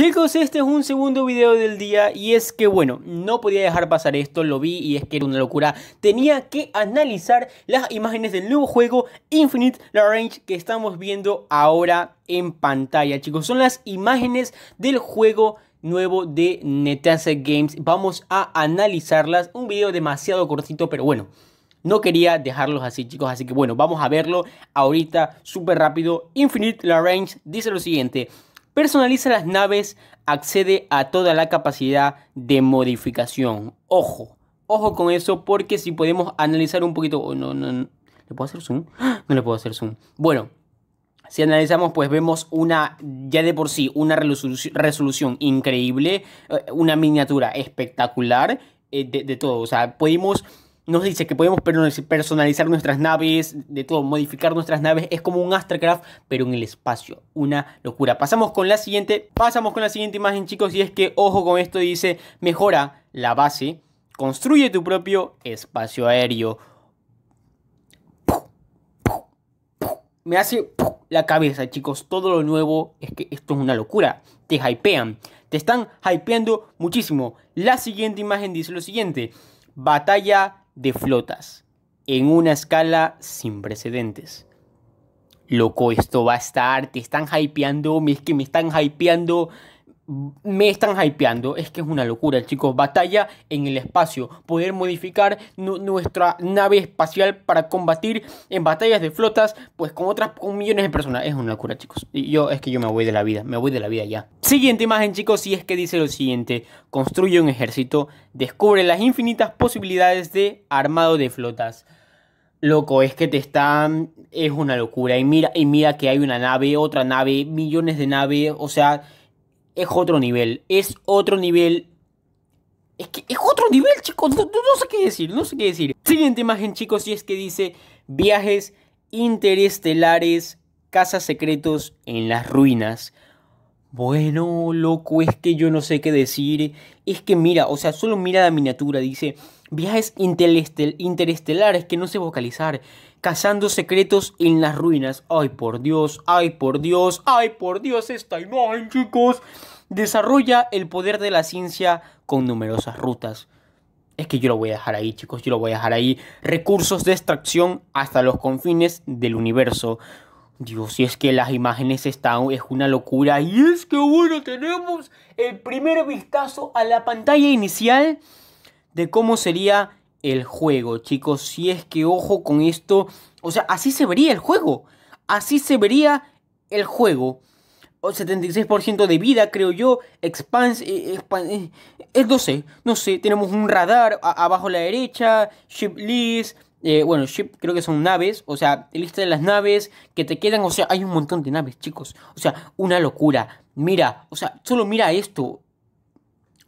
Chicos, este es un segundo video del día y es que bueno, no podía dejar pasar esto, lo vi y es que era una locura. Tenía que analizar las imágenes del nuevo juego Infinite La Range que estamos viendo ahora en pantalla, chicos. Son las imágenes del juego nuevo de Netease Games. Vamos a analizarlas, un video demasiado cortito, pero bueno. No quería dejarlos así, chicos. Así que bueno, vamos a verlo ahorita súper rápido. Infinite La Range dice lo siguiente personaliza las naves, accede a toda la capacidad de modificación. Ojo, ojo con eso porque si podemos analizar un poquito... Oh, no, no, no. ¿Le puedo hacer zoom? ¡Ah! No le puedo hacer zoom. Bueno, si analizamos, pues vemos una, ya de por sí, una resolución increíble, eh, una miniatura espectacular. Eh, de, todo, o sea, podemos nos dice que podemos personalizar nuestras naves, de todo, modificar nuestras naves. Es como un Astrocraft, pero en el espacio. Una locura. Pasamos con la siguiente. Pasamos con la siguiente imagen, chicos. Y es que, ojo con esto, dice, mejora la base. Construye tu propio espacio aéreo. Me hace la cabeza, chicos. Todo lo nuevo es que esto es una locura. Te hypean. Te están hypeando muchísimo. La siguiente imagen dice lo siguiente. Batalla de flotas en una escala sin precedentes. Loco, esto va a estar, te están hypeando, es que me están hypeando me están hypeando. Es que es una locura, chicos. Batalla en el espacio. Poder modificar nuestra nave espacial para combatir en batallas de flotas, pues con otras con millones de personas. Es una locura, chicos. Y yo, es que yo me voy de la vida. Me voy de la vida ya. Siguiente imagen, chicos. Y es que dice lo siguiente: construye un ejército. Descubre las infinitas posibilidades de armado de flotas. Loco, es que te están. Es una locura. Y mira, y mira que hay una nave, otra nave, millones de naves. O sea, es otro nivel, es otro nivel. Es que es otro nivel, chicos. No, sé qué decir, no sé qué decir. Siguiente imagen, chicos, y es que dice viajes interestelares, casas secretos en las ruinas. Bueno, loco, es que yo no sé qué decir. Es que mira, o sea, solo mira la miniatura, dice, viajes interestelares que no sé vocalizar, cazando secretos en las ruinas. Ay, por Dios, ay, por Dios, ay, por Dios, esta imagen, chicos. Desarrolla el poder de la ciencia con numerosas rutas. Es que yo lo voy a dejar ahí, chicos, yo lo voy a dejar ahí. Recursos de extracción hasta los confines del universo. Dios, si es que las imágenes están, es una locura. Y es que bueno, tenemos el primer vistazo a la pantalla inicial de cómo sería el juego, chicos. Si es que ojo con esto, o sea, así se vería el juego. Así se vería el juego. 76% de vida, creo yo. Expans. Es eh, eh, eh, no sé, no sé. Tenemos un radar abajo a la derecha. Ship list. Eh, bueno, ship creo que son naves, o sea, lista de las naves que te quedan, o sea, hay un montón de naves, chicos. O sea, una locura. Mira, o sea, solo mira esto.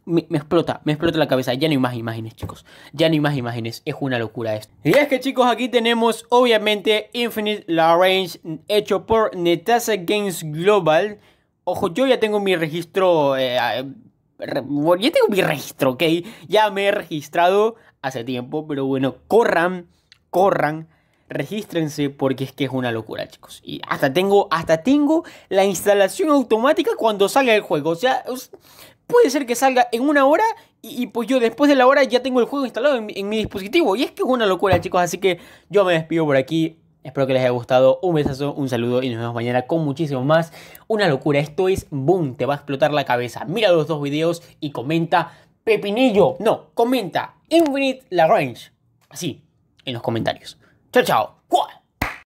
Me, explota, me explota la cabeza. Ya no hay más imágenes, chicos. Ya no hay más imágenes. Es una locura esto. Y es que, chicos, aquí tenemos, obviamente, Infinite Range, hecho por Netasa Games Global. Ojo, yo ya tengo mi registro... Eh, ya tengo mi registro, ¿ok? Ya me he registrado hace tiempo, pero bueno, corran corran, regístrense porque es que es una locura, chicos. Y hasta tengo, hasta tengo la instalación automática cuando salga el juego. O sea, puede ser que salga en una hora y, pues yo después de la hora ya tengo el juego instalado en, en mi dispositivo. Y es que es una locura, chicos. Así que yo me despido por aquí. Espero que les haya gustado. Un besazo, un saludo y nos vemos mañana con muchísimo más. Una locura, esto es boom, te va a explotar la cabeza. Mira los dos videos y comenta Pepinillo. No, comenta Infinite Lagrange. Así en los comentarios. Chao, chao.